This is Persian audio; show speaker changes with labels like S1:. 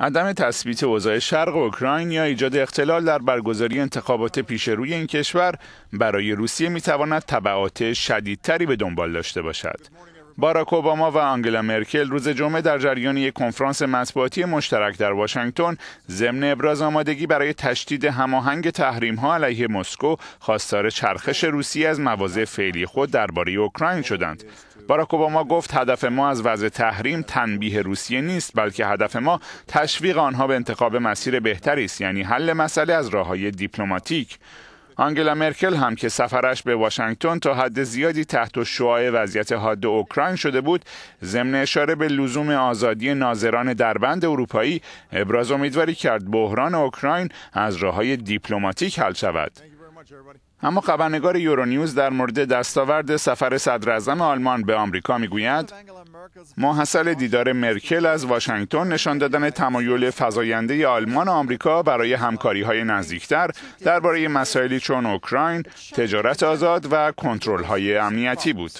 S1: عدم تثبیت اوضاع شرق اوکراین یا ایجاد اختلال در برگزاری انتخابات پیش روی این کشور برای روسیه میتواند تبعات شدیدتری به دنبال داشته باشد. باراک اوباما و آنگلا مرکل روز جمعه در جریان یک کنفرانس مطبوعاتی مشترک در واشنگتن ضمن ابراز آمادگی برای تشدید هماهنگ ها علیه مسکو خواستار چرخش روسیه از مواضع فعلی خود درباره اوکراین شدند باراک اوباما گفت هدف ما از وضع تحریم تنبیه روسیه نیست بلکه هدف ما تشویق آنها به انتخاب مسیر بهتری است یعنی حل مسئله از های دیپلماتیک آنگلا مرکل هم که سفرش به واشنگتن تا حد زیادی تحت شعاع وضعیت حاد اوکراین شده بود ضمن اشاره به لزوم آزادی ناظران دربند اروپایی ابراز امیدواری کرد بحران اوکراین از راههای دیپلماتیک حل شود اما خبرنگار یورونیوز در مورد دستاورد سفر صدر آلمان به آمریکا میگوید محصل دیدار مرکل از واشنگتن نشان دادن تمایل فزاینده آلمان و آمریکا برای همکاری های نزدیکتر درباره مسائلی چون اوکراین، تجارت آزاد و کنترل های امنیتی بود.